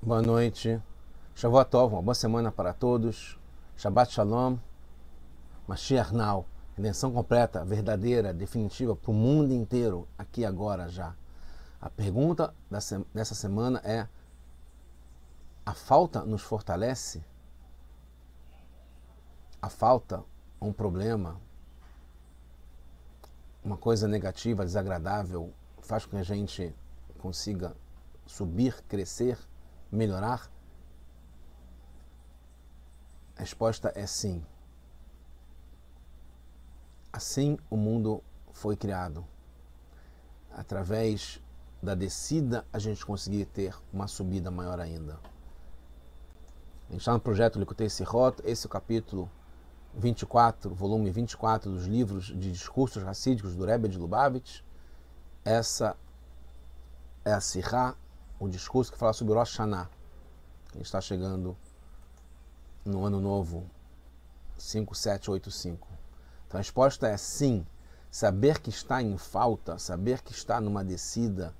Boa noite. Shavuot Tov, uma boa semana para todos. Shabbat Shalom. Mashiach Now. Redenção completa, verdadeira, definitiva para o mundo inteiro, aqui agora já. A pergunta dessa semana é: a falta nos fortalece? A falta, um problema, uma coisa negativa, desagradável, faz com que a gente consiga subir, crescer? melhorar? A resposta é sim. Assim o mundo foi criado. Através da descida, a gente conseguir ter uma subida maior ainda. A gente está no projeto Licutei Sirrot, esse é o capítulo 24, volume 24 dos livros de discursos racídicos do Rebbe de Lubavitch. Essa é a Sirrah um discurso que fala sobre Rosh Hashanah. A gente está chegando no ano novo 5785. Então a resposta é sim. Saber que está em falta, saber que está numa descida,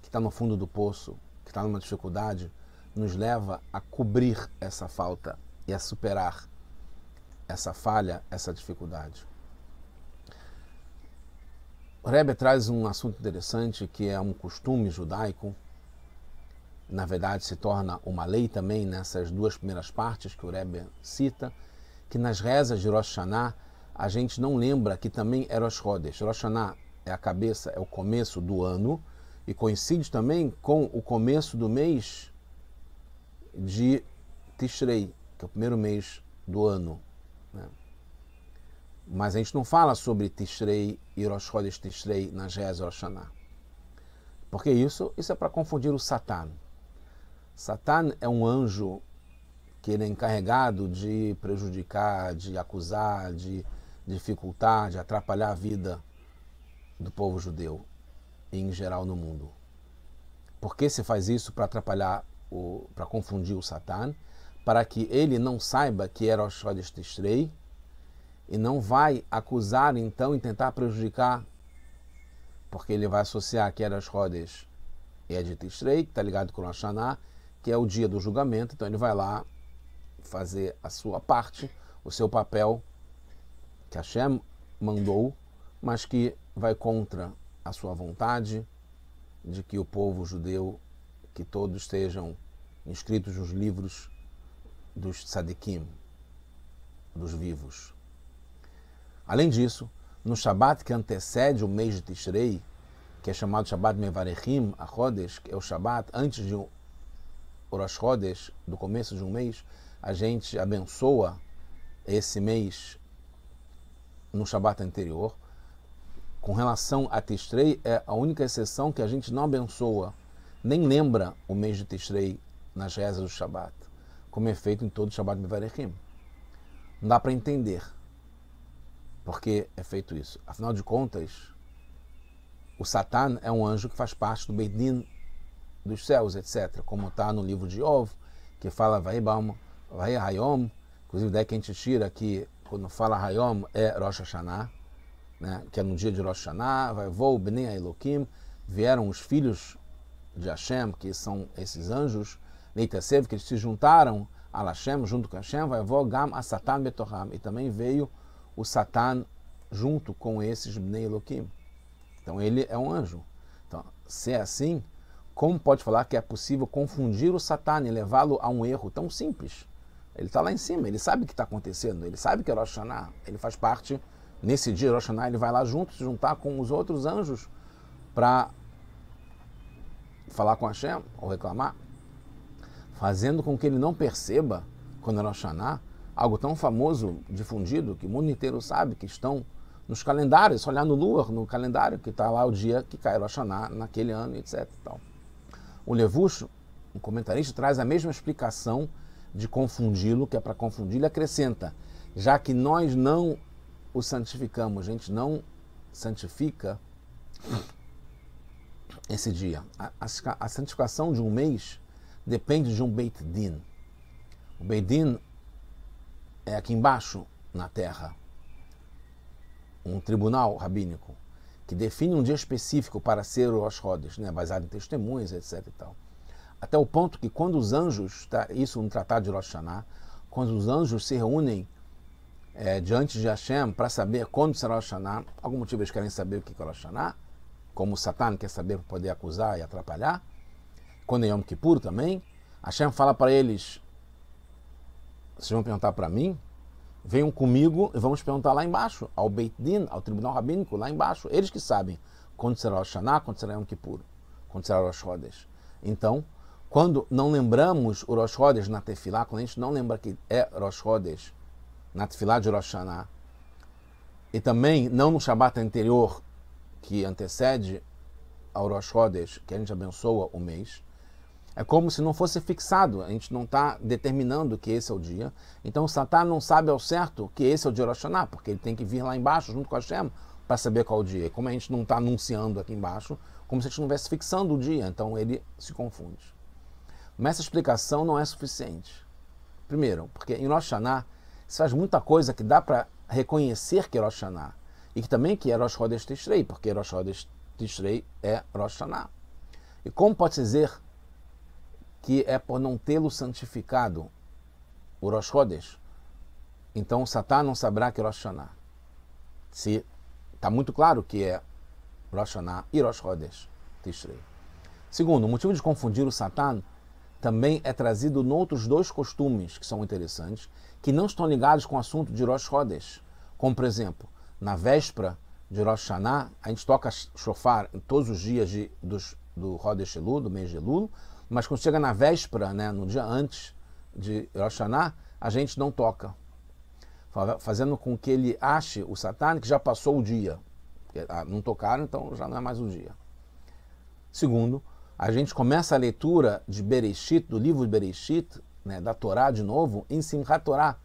que está no fundo do poço, que está numa dificuldade, nos leva a cobrir essa falta e a superar essa falha, essa dificuldade. O Rebbe traz um assunto interessante que é um costume judaico na verdade se torna uma lei também nessas duas primeiras partes que o Rebbe cita, que nas rezas de Rosh Hashanah a gente não lembra que também é Rosh Chodesh. Rosh Hashanah é a cabeça, é o começo do ano e coincide também com o começo do mês de Tishrei, que é o primeiro mês do ano. Né? Mas a gente não fala sobre Tishrei e Rosh Chodesh Tishrei nas rezas Rosh Hashanah. Porque isso, isso é para confundir o Satã. Satã é um anjo que ele é encarregado de prejudicar, de acusar, de dificultar, de atrapalhar a vida do povo judeu e em geral no mundo. Por que se faz isso para atrapalhar, para confundir o Satã? Para que ele não saiba que era o Chodesh e não vai acusar então e tentar prejudicar, porque ele vai associar que era Rosh Chodesh e é de Tishrei, que está ligado com o Hashanah, que é o dia do julgamento, então ele vai lá fazer a sua parte, o seu papel que Hashem mandou, mas que vai contra a sua vontade de que o povo judeu, que todos sejam inscritos nos livros dos tzadikim, dos vivos. Além disso, no Shabat que antecede o mês de Tishrei, que é chamado Shabat Mevarechim, a Chodesh, que é o Shabat antes de Rosh Hodesh, do começo de um mês, a gente abençoa esse mês no Shabat anterior. Com relação a Tistrei, é a única exceção que a gente não abençoa, nem lembra o mês de Tistrei nas rezas do Shabat, como é feito em todo o Shabat Mivarechim. Não dá para entender porque é feito isso. Afinal de contas, o Satan é um anjo que faz parte do Beidin dos céus, etc. Como está no livro de Ovo, que fala vai Hayom, inclusive daí que a gente tira que quando fala Hayom é Rosh Hashanah, né? que é no dia de Rosh Hashanah, vai Vou, Bnei Eloquim, vieram os filhos de Hashem, que são esses anjos, Neitasev, que eles se juntaram a Hashem, junto com Hashem, vai Vou, Gam, a Satan Betoham, e também veio o Satan junto com esses Bnei Eloquim. Então ele é um anjo. Então, se é assim, como pode falar que é possível confundir o Satã e levá-lo a um erro tão simples? Ele está lá em cima, ele sabe o que está acontecendo, ele sabe que é Rosh Hashanah, ele faz parte. Nesse dia, Rosh Hashanah, ele vai lá junto, se juntar com os outros anjos para falar com Hashem ou reclamar, fazendo com que ele não perceba, quando é Rosh Hashanah, algo tão famoso, difundido, que o mundo inteiro sabe que estão nos calendários, olhar no Lua, no calendário, que está lá o dia que cai Rosh Hashanah naquele ano, etc. O Levush, um comentarista, traz a mesma explicação de confundi-lo, que é para confundir, ele acrescenta, já que nós não o santificamos, a gente não santifica esse dia. A, a, a santificação de um mês depende de um Beit Din. O Beit Din é aqui embaixo, na terra, um tribunal rabínico que define um dia específico para ser o Rosh né, baseado em testemunhas, etc. E tal. Até o ponto que quando os anjos, tá, isso no tratado de Rosh Hashanah, quando os anjos se reúnem é, diante de Hashem para saber quando será Rosh Hashanah, algum motivo eles querem saber o que é Rosh Hashanah, como o quer saber para poder acusar e atrapalhar, quando é Yom Kippur também, Hashem fala para eles, vocês vão perguntar para mim, Venham comigo e vamos perguntar lá embaixo, ao Beit Din, ao tribunal rabínico, lá embaixo. Eles que sabem quando será o Shaná, quando será Yom Kippur, quando será o Rosh Hodesh. Então, quando não lembramos o Rosh Hodesh na Tefilá, quando a gente não lembra que é Rosh Hodesh na Tefilá de Rosh Hashaná, e também não no Shabat anterior, que antecede ao Rosh Hodesh, que a gente abençoa o mês, é como se não fosse fixado, a gente não está determinando que esse é o dia. Então Satã não sabe ao certo que esse é o dia Roshaná, porque ele tem que vir lá embaixo junto com a Shem para saber qual é o dia. Como a gente não está anunciando aqui embaixo, como se a gente não estivesse fixando o dia, então ele se confunde. Mas essa explicação não é suficiente. Primeiro, porque em Rosh se faz muita coisa que dá para reconhecer que é Rosh e que também que é Rosh Chodesh Tishrei, porque Rosh Chodesh Tishrei é Rosh E como pode dizer que é por não tê-lo santificado, o Rosh Hodesh, então Satã não saberá que é Rosh Hashanah. Se está muito claro que é Rosh Hashanah e Rosh Hodesh, Tishrei. Segundo, o motivo de confundir o Satã também é trazido noutros dois costumes que são interessantes, que não estão ligados com o assunto de Rosh Hodesh. Como, por exemplo, na véspera de Rosh Hashanah, a gente toca shofar todos os dias de, dos, do Hodesh Elul, do mês de Elul, mas quando chega na véspera, né, no dia antes de Rosh a gente não toca. Fazendo com que ele ache, o satânico, que já passou o dia. Ah, não tocaram, então já não é mais o dia. Segundo, a gente começa a leitura de Bereshit, do livro de Bereshit, né, da Torá de novo, em Simchat Torá,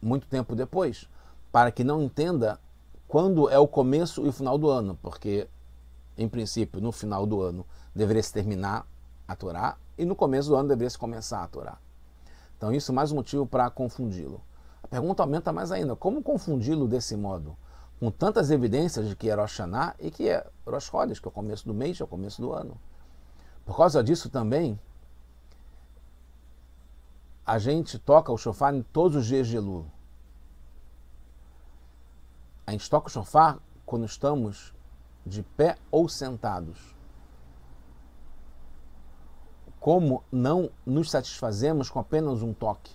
muito tempo depois, para que não entenda quando é o começo e o final do ano, porque em princípio, no final do ano deveria se terminar a Torá e no começo do ano deveria se começar a Torá. Então, isso é mais um motivo para confundi-lo. A pergunta aumenta mais ainda: como confundi-lo desse modo? Com tantas evidências de que é Rosh Hashanah e que é Rosh Chodesh, que é o começo do mês, é o começo do ano. Por causa disso também, a gente toca o shofar em todos os dias de Elul. A gente toca o shofar quando estamos de pé ou sentados. Como não nos satisfazemos com apenas um toque?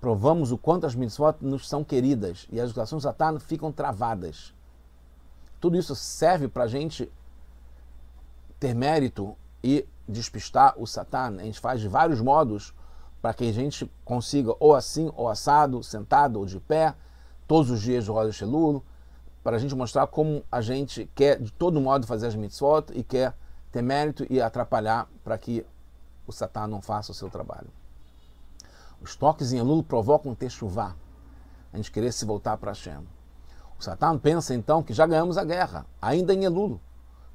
Provamos o quanto as mitzvot nos são queridas e as relações do Satã ficam travadas. Tudo isso serve para a gente ter mérito e despistar o Satã. A gente faz de vários modos para que a gente consiga ou assim, ou assado, sentado ou de pé, todos os dias do Rosa Chelulo para a gente mostrar como a gente quer, de todo modo, fazer as mitzvot e quer ter mérito e atrapalhar para que o Satã não faça o seu trabalho. Os toques em Elul provocam ter techuvá, a gente querer se voltar para Hashem. O Satã pensa então que já ganhamos a guerra, ainda em Elul,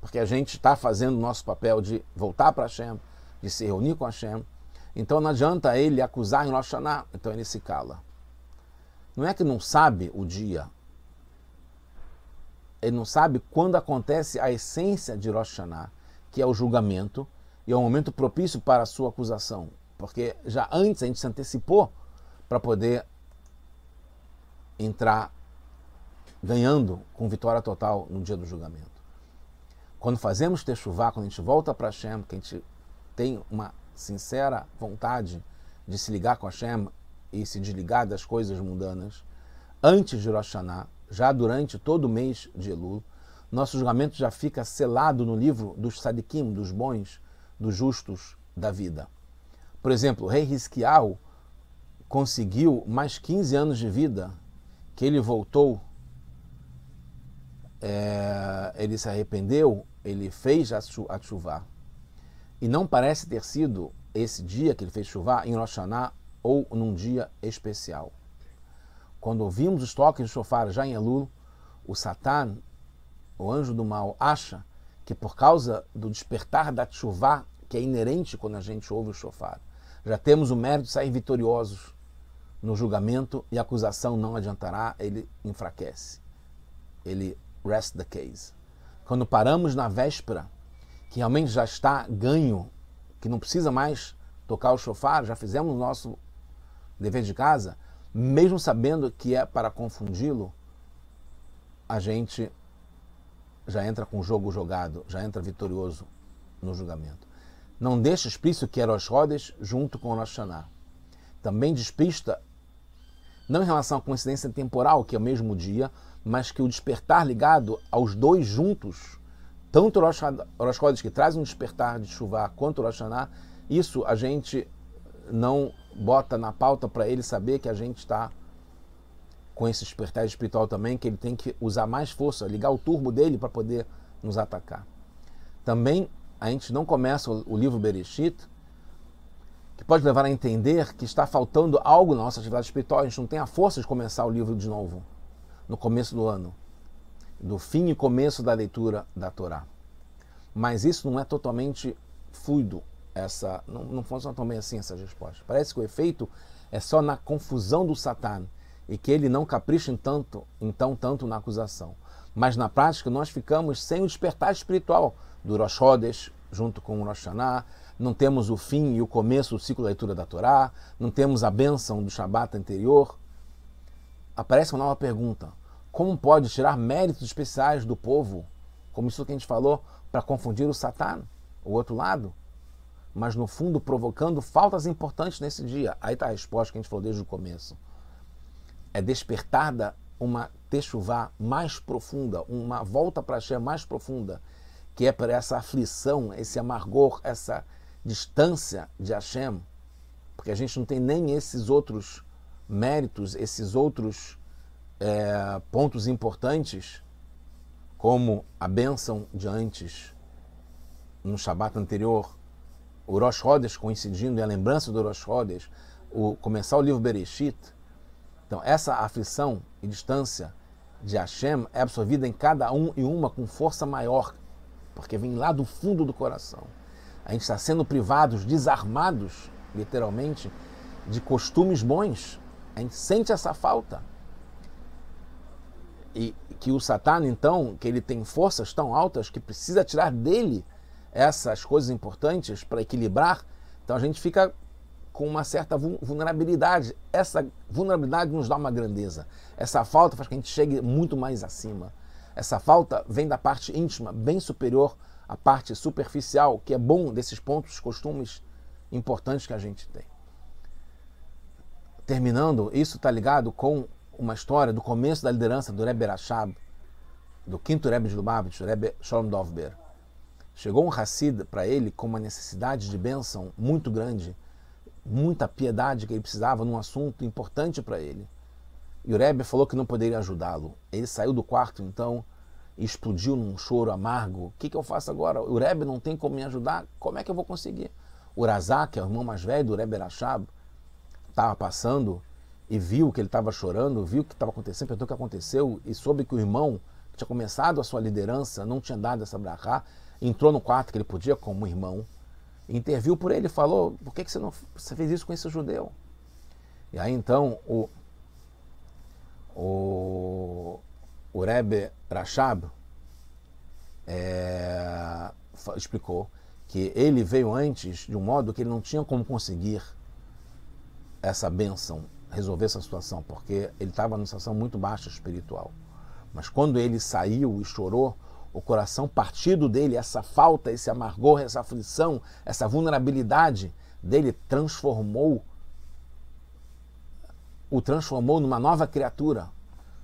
porque a gente está fazendo o nosso papel de voltar para Hashem, de se reunir com Hashem. Então não adianta ele acusar em Rosh Hashanah, então ele se cala. Não é que não sabe o dia, ele não sabe quando acontece a essência de Rosh Hashanah, que é o julgamento, e é o momento propício para a sua acusação, porque já antes a gente se antecipou para poder entrar ganhando com vitória total no dia do julgamento. Quando fazemos Techuvá, quando a gente volta para Hashem, que a gente tem uma sincera vontade de se ligar com Hashem e se desligar das coisas mundanas, antes de Rosh Hashanah, já durante todo o mês de Elul. Nosso julgamento já fica selado no livro dos sadiquim, dos bons, dos justos da vida. Por exemplo, o rei Risquial conseguiu mais 15 anos de vida, que ele voltou, é, ele se arrependeu, ele fez a chuva. E não parece ter sido esse dia que ele fez chuva em Rosh Hashanah ou num dia especial. Quando ouvimos os toques do chofar já em Elul, o Satan, o anjo do mal, acha que por causa do despertar da chuvá, que é inerente quando a gente ouve o chofar, já temos o mérito de sair vitoriosos no julgamento e a acusação não adiantará, ele enfraquece. Ele rest the case. Quando paramos na véspera, que realmente já está ganho, que não precisa mais tocar o chofar, já fizemos o nosso dever de casa, mesmo sabendo que é para confundi-lo, a gente já entra com o jogo jogado, já entra vitorioso no julgamento. Não deixa explícito que era os rodas junto com o Rosh Também despista, não em relação à coincidência temporal, que é o mesmo dia, mas que o despertar ligado aos dois juntos, tanto o Rosh que traz um despertar de chuva quanto o Rosh isso a gente não bota na pauta para ele saber que a gente está com esse despertar espiritual também, que ele tem que usar mais força, ligar o turbo dele para poder nos atacar. Também a gente não começa o livro Bereshit, que pode levar a entender que está faltando algo na nossa atividade espiritual, a gente não tem a força de começar o livro de novo, no começo do ano, do fim e começo da leitura da Torá. Mas isso não é totalmente fluido, essa não, não funciona tão bem assim essas respostas. Parece que o efeito é só na confusão do Satã e que ele não capricha em tanto, então tanto na acusação. Mas na prática nós ficamos sem o despertar espiritual do Rosh Hodesh, junto com o Rosh Hashanah, não temos o fim e o começo do ciclo da leitura da Torá, não temos a bênção do Shabat anterior. Aparece uma nova pergunta: como pode tirar méritos especiais do povo, como isso que a gente falou, para confundir o Satã, o outro lado? mas no fundo provocando faltas importantes nesse dia. Aí está a resposta que a gente falou desde o começo. É despertada uma techuvá mais profunda, uma volta para a mais profunda, que é para essa aflição, esse amargor, essa distância de Hashem, porque a gente não tem nem esses outros méritos, esses outros é, pontos importantes, como a bênção de antes, no Shabat anterior, o Rosh Hodesh coincidindo em a lembrança do Rosh Hodesh, o, começar o livro Bereshit. Então, essa aflição e distância de Hashem é absorvida em cada um e uma com força maior, porque vem lá do fundo do coração. A gente está sendo privados, desarmados, literalmente, de costumes bons. A gente sente essa falta. E que o Satã, então, que ele tem forças tão altas que precisa tirar dele essas coisas importantes para equilibrar, então a gente fica com uma certa vulnerabilidade. Essa vulnerabilidade nos dá uma grandeza. Essa falta faz com que a gente chegue muito mais acima. Essa falta vem da parte íntima, bem superior à parte superficial, que é bom desses pontos, costumes importantes que a gente tem. Terminando, isso está ligado com uma história do começo da liderança do Rebbe Rashab, do quinto Rebbe de Lubavitch, Rebbe Sholom Dovber. Chegou um Hassid para ele com uma necessidade de bênção muito grande, muita piedade que ele precisava num assunto importante para ele. E o Rebbe falou que não poderia ajudá-lo. Ele saiu do quarto então e explodiu num choro amargo. O que, que eu faço agora? O Rebbe não tem como me ajudar, como é que eu vou conseguir? O Razak, é o irmão mais velho do Rebbe Rashab, estava passando e viu que ele estava chorando, viu o que estava acontecendo, perguntou o que aconteceu e soube que o irmão que tinha começado a sua liderança não tinha dado essa brachá, entrou no quarto que ele podia como irmão, interviu por ele e falou: por que, que você não você fez isso com esse judeu? E aí então o, o, o Rebbe rachab é, explicou que ele veio antes de um modo que ele não tinha como conseguir essa benção, resolver essa situação, porque ele estava numa situação muito baixa espiritual. Mas quando ele saiu e chorou, o coração partido dele, essa falta, esse amargor, essa aflição, essa vulnerabilidade dele transformou o transformou numa nova criatura.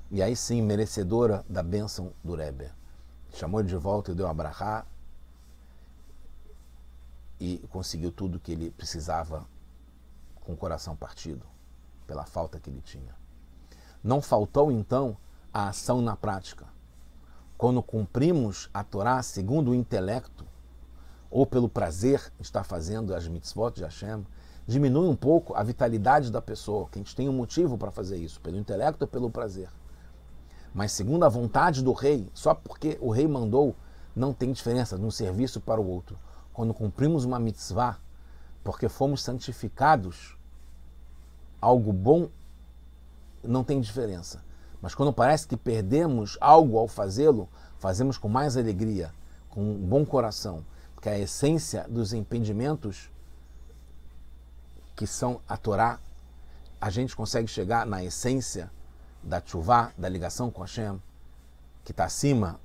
E aí sim, merecedora da bênção do Rebbe. Chamou ele de volta e deu a e conseguiu tudo que ele precisava com o coração partido, pela falta que ele tinha. Não faltou então a ação na prática quando cumprimos a Torá segundo o intelecto, ou pelo prazer de estar fazendo as mitzvot de Hashem, diminui um pouco a vitalidade da pessoa, que a gente tem um motivo para fazer isso, pelo intelecto ou pelo prazer. Mas segundo a vontade do rei, só porque o rei mandou, não tem diferença de um serviço para o outro. Quando cumprimos uma mitzvah, porque fomos santificados, algo bom não tem diferença. Mas quando parece que perdemos algo ao fazê-lo, fazemos com mais alegria, com um bom coração, porque é a essência dos impedimentos que são a Torá, a gente consegue chegar na essência da chuva, da ligação com Hashem, que está acima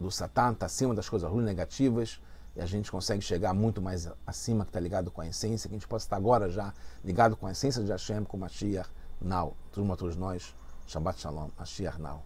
do Satã, está acima das coisas ruins, negativas, e a gente consegue chegar muito mais acima, que está ligado com a essência, que a gente possa estar agora já ligado com a essência de Hashem, com Mashiach, Nau, turma, todos nós. Shabbat Shalom, Mashiach now.